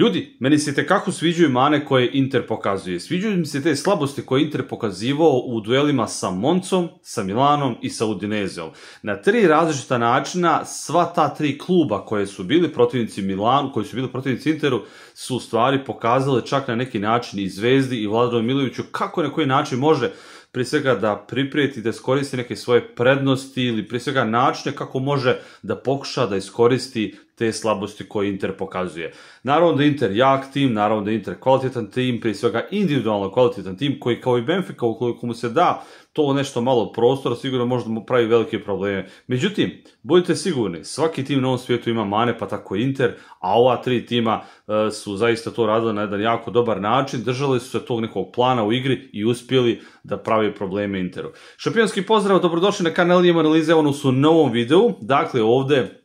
Ljudi, meni se tekako sviđaju mane koje Inter pokazuje. Sviđaju mi se te slabosti koje Inter pokazivao u duelima sa Moncom, sa Milanom i sa Udinezeom. Na tri različita načina sva ta tri kluba koje su bili protivnici Milanu, koji su bili protivnici Interu, su u stvari pokazale čak na neki način i Zvezdi i Vladovom Miloviću kako na koji način može prije svega da priprijeti, da iskoristi neke svoje prednosti ili prije svega načine kako može da pokuša da iskoristi te slabosti koje Inter pokazuje. Naravno da Inter jak tim, naravno da Inter kvalitetan tim, prije svega individualno kvalitetan tim koji kao i Benfica ukoliko mu se da to nešto malo prostora, sigurno možda mu pravi velike probleme. Međutim, budite sigurni, svaki tim na ovom svijetu ima mane, pa tako i Inter, a ova tri tima e, su zaista to radili na jedan jako dobar način, držali su se tog nekog plana u igri i uspjeli da pravi probleme Interu. Šampionski pozdrav, dobrodošli na kanal Lijem Analize, ono su novom videu, dakle ovdje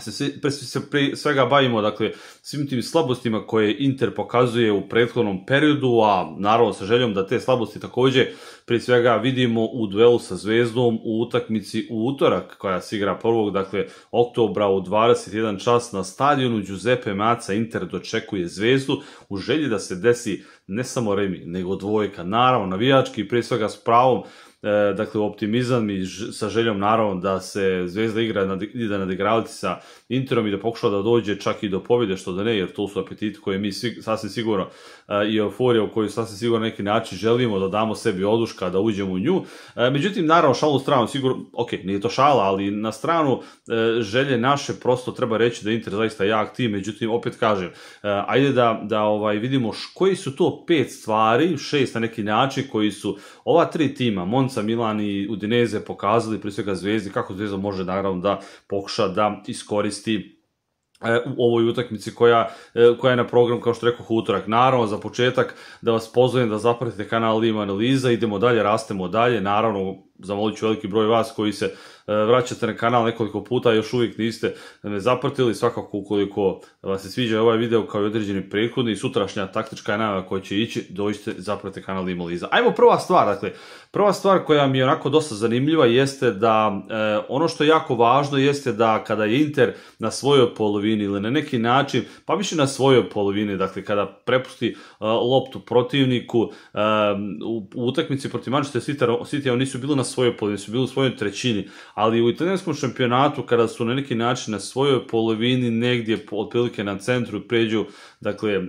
se, pre, pa se svega bavimo dakle, svim tim slabostima koje Inter pokazuje u prethodnom periodu, a naravno sa željom da te slabosti također prije svega vidimo u duelu sa Zvezdom u utakmici u utorak koja se igra prvog, dakle, oktobra u 21 čas na stadionu Giuseppe Maca Inter dočekuje Zvezdu u želji da se desi ne samo remi, nego dvojka. Naravno, navijački prije svega s pravom E, dakle optimizam i sa željom naravno da se Zvezda igra i da nadigravati sa Interom i da pokuša da dođe čak i do pobjede, što da ne, jer to su apetiti koje mi svi sasvim sigurno e, i euforija u koju sasvim sigurno neki način želimo da damo sebi oduška, da uđemo u nju. E, međutim, naravno, šalu stranu, sigurno, ok, nije to šala, ali na stranu želje naše prosto treba reći da Inter zaista jak tim, međutim, opet kažem, ajde da, da ovaj, vidimo koji su to pet stvari, šest na neki način, koji su ova tri tima, sam Milan i Udineze pokazali, prije svega Zvezdi, kako Zvezda može naravno da pokuša da iskoristi e, u ovoj utakmici koja, e, je na program, kao što rekao, utorak. Naravno, za početak da vas pozovem da zapratite kanal Lima Analiza, idemo dalje, rastemo dalje, naravno zavolit ću veliki broj vas koji se e, vraćate na kanal nekoliko puta, još uvijek niste me zapratili, svakako ukoliko vas se sviđa ovaj video kao i određeni prethodni, sutrašnja taktička najava koja će ići, dođite, zaprate kanal Liza. Ajmo prva stvar, dakle, prva stvar koja mi je onako dosta zanimljiva jeste da e, ono što je jako važno jeste da kada je Inter na svojoj polovini ili na neki način, pa više na svojoj polovini, dakle kada prepusti e, loptu protivniku, u, utakmici protiv Manchester City, oni bili na svojoj polovini, su bili u svojoj trećini, ali u italijanskom šampionatu kada su na neki način na svojoj polovini negdje otprilike na centru pređu, dakle, e,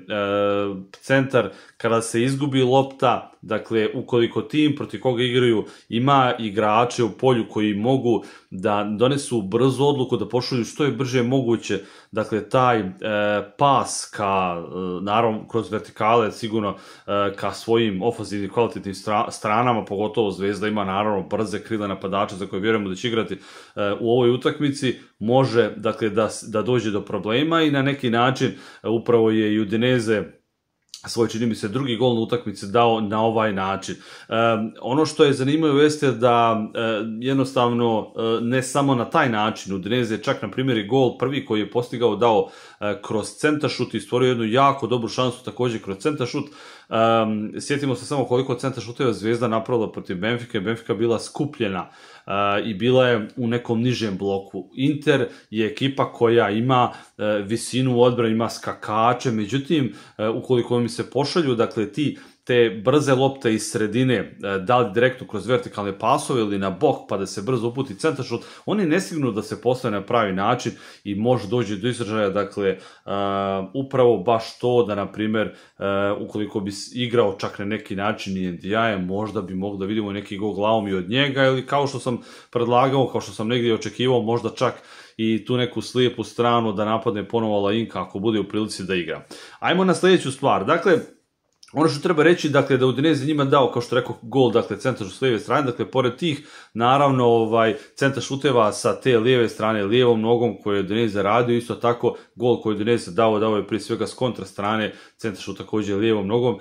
centar, kada se izgubi lopta, Dakle, ukoliko tim protiv koga igraju ima igrače u polju koji mogu da donesu brzu odluku, da pošalju što je brže moguće, dakle, taj e, pas ka, e, naravno, kroz vertikale, sigurno e, ka svojim ofazivnim kvalitetnim stranama, pogotovo Zvezda ima, naravno, brze krile napadače za koje vjerujemo da će igrati e, u ovoj utakmici, može, dakle, da, da dođe do problema i na neki način upravo je i svoj čini mi se drugi gol na utakmici dao na ovaj način. ono što je zanimljivo jeste da eh, jednostavno eh, ne samo na taj način, u je čak na primjer i gol prvi koji je postigao dao eh, kroz centašut i stvorio jednu jako dobru šansu također kroz centašut. sjetimo se samo koliko centašuta je Zvezda napravila protiv Benfike, Benfika bila skupljena i bila je u nekom nižem bloku. Inter je ekipa koja ima visinu odbrana, ima skakače, međutim ukoliko mi se pošalju, dakle ti te brze lopte iz sredine, e, da li direktno kroz vertikalne pasove ili na bok pa da se brzo uputi šut, oni ne stignu da se postave na pravi način i može doći do izražaja, dakle, e, upravo baš to da, na primjer, e, ukoliko bi igrao čak na neki način i ndi e možda bi mogli da vidimo neki go glavom i od njega ili kao što sam predlagao, kao što sam negdje očekivao, možda čak i tu neku slijepu stranu da napadne ponovo Lainka ako bude u prilici da igra. Ajmo na sljedeću stvar. Dakle, ono što treba reći, dakle, da Udinese njima dao, kao što rekao, gol, dakle, centar s lijeve strane, dakle, pored tih, naravno, ovaj, centar šuteva sa te lijeve strane, lijevom nogom koju je Udinese zaradio, isto tako, gol koji je Udinese dao, dao je prije svega s kontra strane, centar šut također lijevom nogom. E,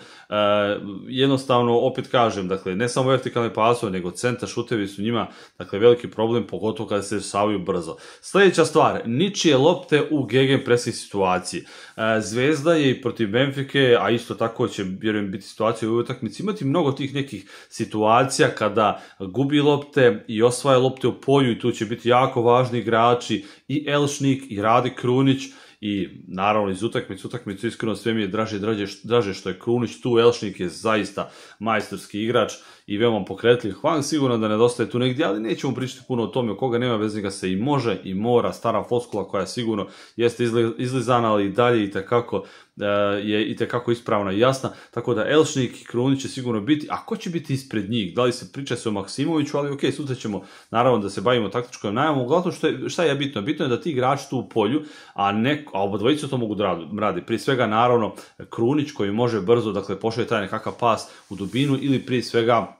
jednostavno, opet kažem, dakle, ne samo vertikalne pasove, nego centar šutevi su njima, dakle, veliki problem, pogotovo kada se rješavaju brzo. Sljedeća stvar, ničije lopte u presnih situaciji. E, Zvezda je protiv Benfike, a isto tako će vjerujem biti situacija u ovoj utakmici, imati mnogo tih nekih situacija kada gubi lopte i osvaja lopte u polju i tu će biti jako važni igrači i Elšnik i Radi Krunić i naravno iz utakmice, utakmicu iskreno sve mi je draže, draže, draže što je Krunić tu, Elšnik je zaista majstorski igrač i veoma pokretljiv. Hvan sigurno da nedostaje tu negdje, ali nećemo pričati puno o tome, o koga nema bez ga se i može i mora, stara foskula koja sigurno jeste izlizana, ali i dalje i takako je i tekako ispravna i jasna, tako da Elšnik i Krunić će sigurno biti, a ko će biti ispred njih? Da li se priča se o Maksimoviću, ali ok, sutra ćemo naravno da se bavimo taktičkom najavom, uglavnom što je, šta je bitno? Bitno je da ti igrači tu u polju, a, ne, a to mogu da radi. Prije svega naravno Krunić koji može brzo, dakle pošalje taj nekakav pas u dubinu ili prije svega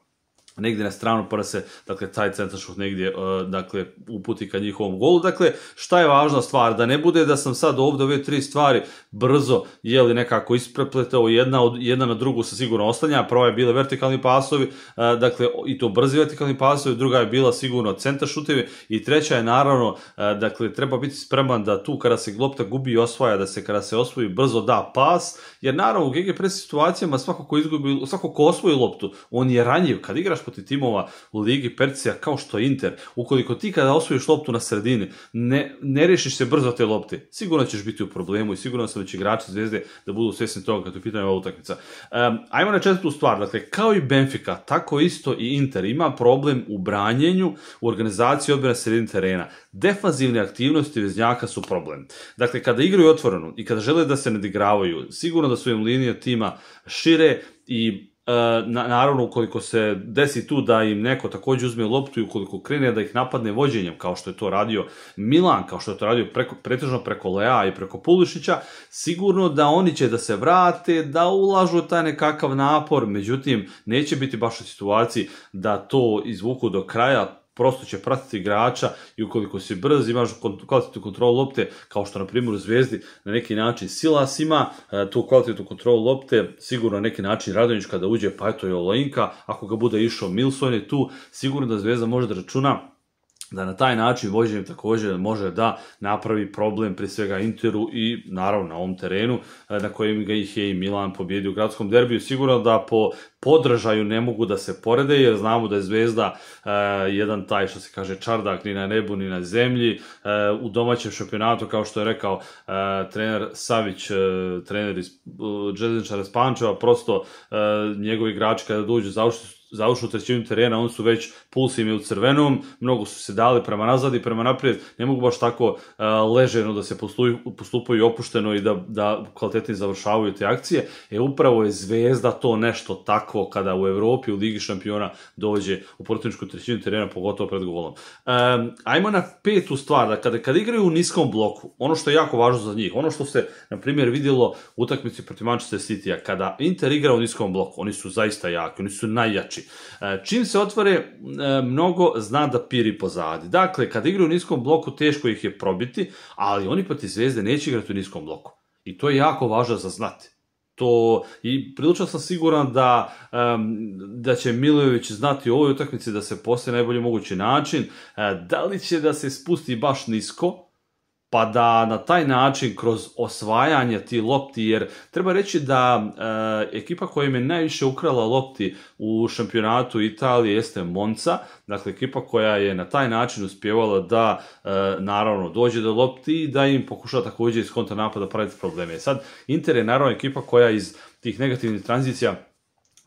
negdje na stranu, pa se, dakle, taj šut negdje, e, dakle, uputi ka njihovom golu. Dakle, šta je važna stvar? Da ne bude da sam sad ovdje ove tri stvari brzo, je li nekako isprepletao, jedna, na drugu sa sigurno ostanja. prva je bila vertikalni pasovi, e, dakle, i to brzi vertikalni pasovi, druga je bila sigurno šutevi i treća je naravno, e, dakle, treba biti spreman da tu kada se lopta gubi i osvaja, da se kada se osvoji brzo da pas, jer naravno u GG situacijama svako ko izgubi, svako ko osvoji loptu, on je ranjiv, kad igraš ti timova u Ligi Percija, kao što je Inter. Ukoliko ti kada osvojiš loptu na sredini, ne, ne riješiš se brzo te lopte, sigurno ćeš biti u problemu i sigurno sam da će igrači zvezde da budu svjesni toga kada je pitanje ova utakmica. Um, ajmo na četvrtu stvar, dakle, kao i Benfica, tako isto i Inter ima problem u branjenju, u organizaciji odbrana sredini terena. Defazivne aktivnosti veznjaka su problem. Dakle, kada igraju otvoreno i kada žele da se nadigravaju, sigurno da su im linije tima šire i E, na, naravno ukoliko se desi tu da im neko također uzme loptu i ukoliko krene da ih napadne vođenjem kao što je to radio Milan, kao što je to radio preko, pretežno preko Lea i preko Pulišića, sigurno da oni će da se vrate, da ulažu taj nekakav napor, međutim neće biti baš u situaciji da to izvuku do kraja, prosto će pratiti igrača i ukoliko si brz, imaš kvalitetnu kontrolu lopte, kao što na primjer u Zvijezdi na neki način Silas ima, e, tu kvalitetu kontrolu lopte, sigurno na neki način Radonjić kada uđe, pa eto je Olojinka, ako ga bude išao Milson je tu, sigurno da Zvijezda može da računa da na taj način vođenjem također može da napravi problem prije svega Interu i naravno na ovom terenu e, na kojem ga ih je i Milan pobjedio u gradskom derbiju. Sigurno da po podržaju ne mogu da se porede jer znamo da je Zvezda e, jedan taj što se kaže čardak ni na nebu ni na zemlji. E, u domaćem šampionatu kao što je rekao trener Savić, trener iz Željezničara Spančeva, prosto njegovi igrači kada dođu za završnu trećinu terena, oni su već, pulsim i u crvenom, mnogo su se dali prema nazad i prema naprijed, ne mogu baš tako e, leženo da se postupaju, opušteno i da, da kvalitetni završavaju te akcije, e upravo je zvezda to nešto takvo kada u Europi u Ligi šampiona dođe u protivničku trećinu terena, pogotovo pred golom. E, ajmo na petu stvar, da kada, igraju u niskom bloku, ono što je jako važno za njih, ono što se, na primjer, vidjelo u utakmici protiv Manchester city kada Inter igra u niskom bloku, oni su zaista jaki, oni su najjači, E, čim se otvore, e, mnogo zna da piri pozadi. Dakle, kad igru u niskom bloku, teško ih je probiti, ali oni protiv zvezde neće igrati u niskom bloku. I to je jako važno za znati. To, I prilično sam siguran da, će Milojević znati u ovoj utakmici da se postaje najbolji mogući način. E, da li će da se spusti baš nisko, pa da na taj način kroz osvajanje ti lopti, jer treba reći da eh, ekipa koja im je najviše ukrala lopti u šampionatu Italije jeste Monca, dakle ekipa koja je na taj način uspjevala da eh, naravno dođe do lopti i da im pokuša također iz kontra napada praviti probleme. Sad, Inter je naravno ekipa koja iz tih negativnih tranzicija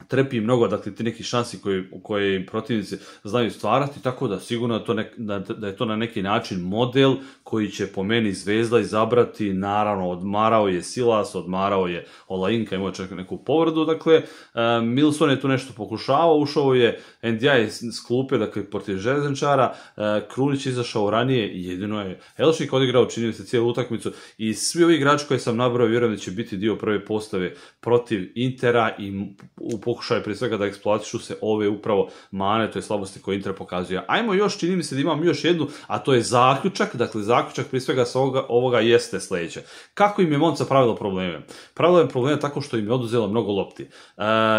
trpi mnogo, dakle, ti neki šansi koje, koje im protivnici znaju stvarati, tako da sigurno to da, da, je to na neki način model koji će po meni Zvezda izabrati, naravno, odmarao je Silas, odmarao je Olainka, imao čak neku povredu, dakle, e, Milson je tu nešto pokušavao, ušao je NDI s klupe, dakle, protiv željezničara e, Krunić izašao ranije, jedino je Elšik odigrao, čini se, cijelu utakmicu i svi ovi igrači koje sam nabrao, vjerujem da će biti dio prve postave protiv Intera i u pokušaju prije svega da eksploatišu se ove upravo mane, to je slabosti koje Inter pokazuje. Ajmo još, čini mi se da imam još jednu, a to je zaključak, dakle zaključak prije svega sa ovoga, ovoga jeste sljedeće. Kako im je Monca pravilo probleme? Pravilo je probleme tako što im je oduzelo mnogo lopti. E,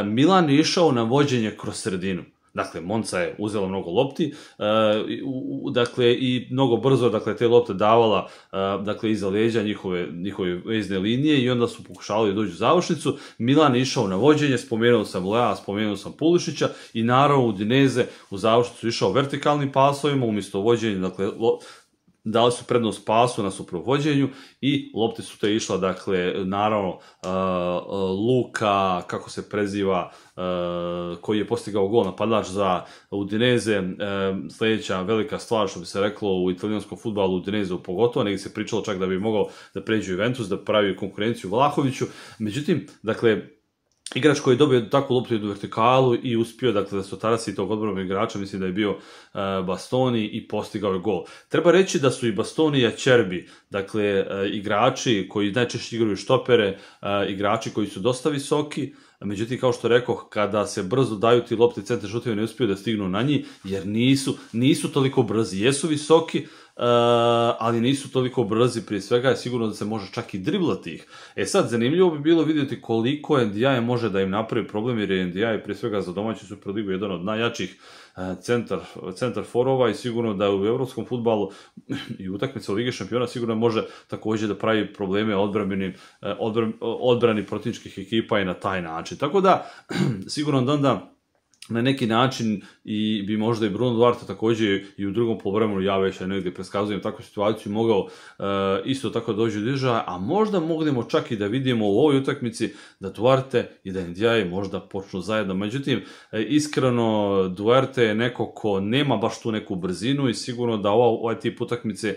Milan je išao na vođenje kroz sredinu. Dakle, Monca je uzela mnogo lopti, e, dakle, i mnogo brzo, dakle, te lopte davala, e, dakle, iza leđa njihove, njihove vezne linije i onda su pokušavali doći u završnicu. Milan je išao na vođenje, spomenuo sam Lea, spomenuo sam Pulišića i naravno u Dineze u završnicu išao vertikalnim pasovima, umjesto vođenja, dakle, dali su prednost pasu na suprovođenju i lopte su te išla, dakle, naravno, uh, uh, Luka, kako se preziva, uh, koji je postigao gol napadač za Udineze, um, sljedeća velika stvar što bi se reklo u italijanskom futbalu Udineze pogotovo, negdje se pričalo čak da bi mogao da pređe Juventus, da pravi konkurenciju Vlahoviću, međutim, dakle, igrač koji je dobio takvu loptu u vertikalu i uspio dakle, da se otarasi tog odbornog igrača, mislim da je bio e, Bastoni i postigao je gol. Treba reći da su i Bastoni i čerbi. dakle e, igrači koji najčešće igraju štopere, e, igrači koji su dosta visoki, Međutim, kao što rekoh, kada se brzo daju ti lopte centar šutiva, ne uspiju da stignu na njih, jer nisu, nisu toliko brzi, jesu visoki, E, ali nisu toliko brzi, prije svega je sigurno da se može čak i driblati ih. E sad, zanimljivo bi bilo vidjeti koliko NDI može da im napravi problem, jer je NDI prije svega za domaću Superligu jedan od najjačih e, centar, forova i sigurno da u europskom futbalu i utakmice u šampiona sigurno može također da pravi probleme odbrani, e, odbrani protivničkih ekipa i na taj način. Tako da, sigurno da onda na neki način i bi možda i Bruno Duarte također i u drugom povremenu ja već negdje preskazujem takvu situaciju mogao eh, isto tako doći do izražaja, a možda mognemo čak i da vidimo u ovoj utakmici da Duarte i da je možda počnu zajedno. Međutim, eh, iskreno Duarte je neko ko nema baš tu neku brzinu i sigurno da ova, ovaj tip utakmice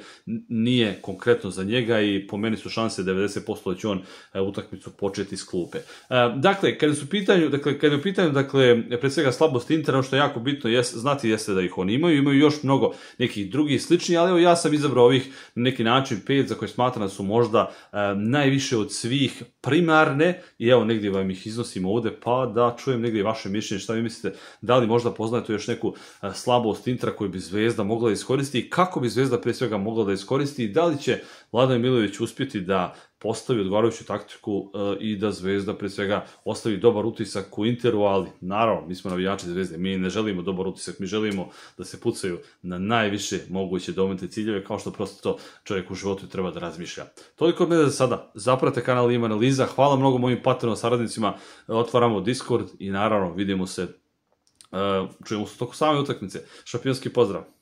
nije konkretno za njega i po meni su šanse 90% da će on eh, utakmicu početi iz klupe. dakle, kada su pitanju, dakle, kada je u pitanju, dakle, pre svega slabost Intera, ono što je jako bitno jest, znati jeste da ih oni imaju, imaju još mnogo nekih drugih sličnih, ali evo ja sam izabrao ovih na neki način pet za koje smatram da su možda e, najviše od svih primarne i evo negdje vam ih iznosim ovdje pa da čujem negdje vaše mišljenje šta vi mislite da li možda poznajete još neku e, slabost intra koju bi Zvezda mogla iskoristiti i kako bi Zvezda prije svega mogla da iskoristi i da li će Vladan Milović uspjeti da postavi odgovarajuću taktiku e, i da Zvezda prije svega ostavi dobar utisak u Interu, ali naravno, mi smo navijači Zvezde, mi ne želimo dobar utisak, mi želimo da se pucaju na najviše moguće domete ciljeve, kao što prosto to čovjek u životu treba da razmišlja. Toliko od mene za sada, zaprate kanal Ima analiza, hvala mnogo mojim patronom saradnicima, otvaramo Discord i naravno vidimo se, e, čujemo se toko same utakmice, šampionski pozdrav!